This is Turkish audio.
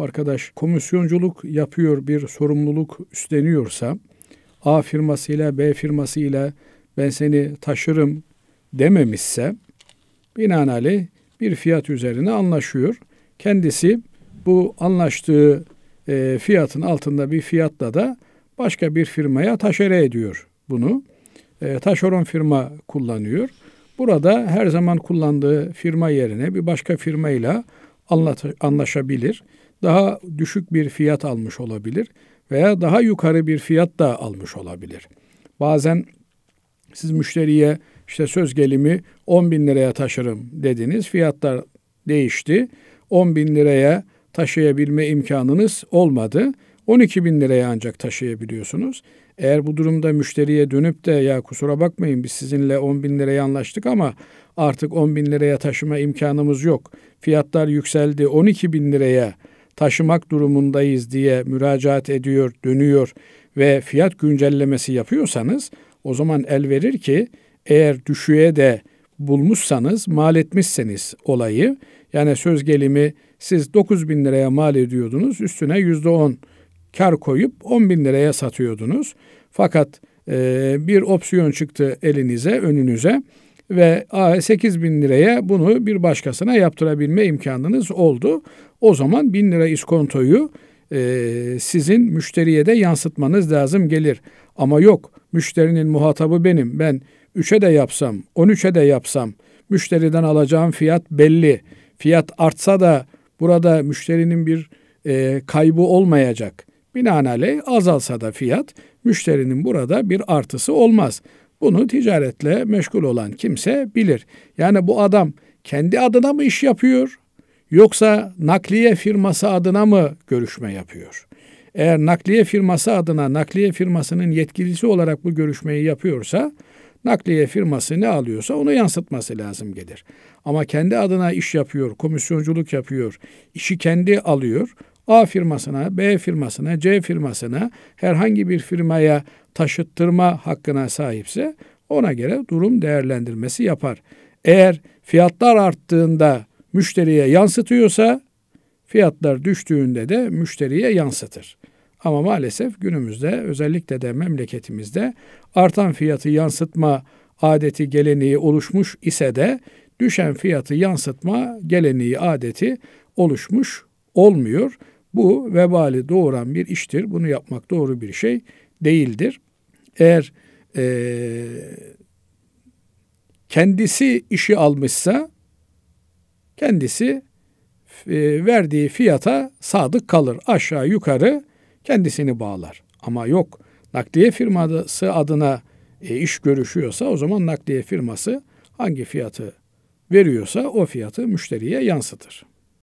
arkadaş komisyonculuk yapıyor bir sorumluluk üstleniyorsa A firmasıyla B firmasıyla ben seni taşırım dememişse binaenaleyh bir fiyat üzerine anlaşıyor. Kendisi bu anlaştığı e, fiyatın altında bir fiyatla da başka bir firmaya taşere ediyor bunu. E, taşeron firma kullanıyor. Burada her zaman kullandığı firma yerine bir başka firmayla anlaşabilir daha düşük bir fiyat almış olabilir veya daha yukarı bir fiyat da almış olabilir. Bazen siz müşteriye işte söz gelimi 10 bin liraya taşırım dediniz. Fiyatlar değişti. 10 bin liraya taşıyabilme imkanınız olmadı. 12 bin liraya ancak taşıyabiliyorsunuz. Eğer bu durumda müşteriye dönüp de ya kusura bakmayın biz sizinle 10 bin liraya anlaştık ama artık 10 bin liraya taşıma imkanımız yok. Fiyatlar yükseldi 12 bin liraya taşımak durumundayız diye müracaat ediyor, dönüyor ve fiyat güncellemesi yapıyorsanız o zaman el verir ki eğer düşüğe de bulmuşsanız, mal etmişseniz olayı yani söz gelimi siz 9 bin liraya mal ediyordunuz üstüne yüzde on kar koyup 10 bin liraya satıyordunuz. Fakat e, bir opsiyon çıktı elinize önünüze ve 8 bin liraya bunu bir başkasına yaptırabilme imkanınız oldu. O zaman bin lira iskontoyu e, sizin müşteriye de yansıtmanız lazım gelir. Ama yok müşterinin muhatabı benim. Ben 3'e de yapsam, 13'e de yapsam müşteriden alacağım fiyat belli. Fiyat artsa da burada müşterinin bir e, kaybı olmayacak. Binaenaleyh azalsa da fiyat müşterinin burada bir artısı olmaz. Bunu ticaretle meşgul olan kimse bilir. Yani bu adam kendi adına mı iş yapıyor yoksa nakliye firması adına mı görüşme yapıyor? Eğer nakliye firması adına nakliye firmasının yetkilisi olarak bu görüşmeyi yapıyorsa nakliye firması ne alıyorsa onu yansıtması lazım gelir. Ama kendi adına iş yapıyor, komisyonculuk yapıyor, işi kendi alıyor. A firmasına, B firmasına, C firmasına herhangi bir firmaya taşıttırma hakkına sahipse ona göre durum değerlendirmesi yapar. Eğer fiyatlar arttığında müşteriye yansıtıyorsa fiyatlar düştüğünde de müşteriye yansıtır. Ama maalesef günümüzde özellikle de memleketimizde artan fiyatı yansıtma adeti geleneği oluşmuş ise de düşen fiyatı yansıtma geleneği adeti oluşmuş olmuyor. Bu vebali doğuran bir iştir. Bunu yapmak doğru bir şey değildir. Eğer e, kendisi işi almışsa kendisi e, verdiği fiyata sadık kalır. Aşağı yukarı kendisini bağlar. Ama yok nakliye firması adına e, iş görüşüyorsa o zaman nakliye firması hangi fiyatı veriyorsa o fiyatı müşteriye yansıtır.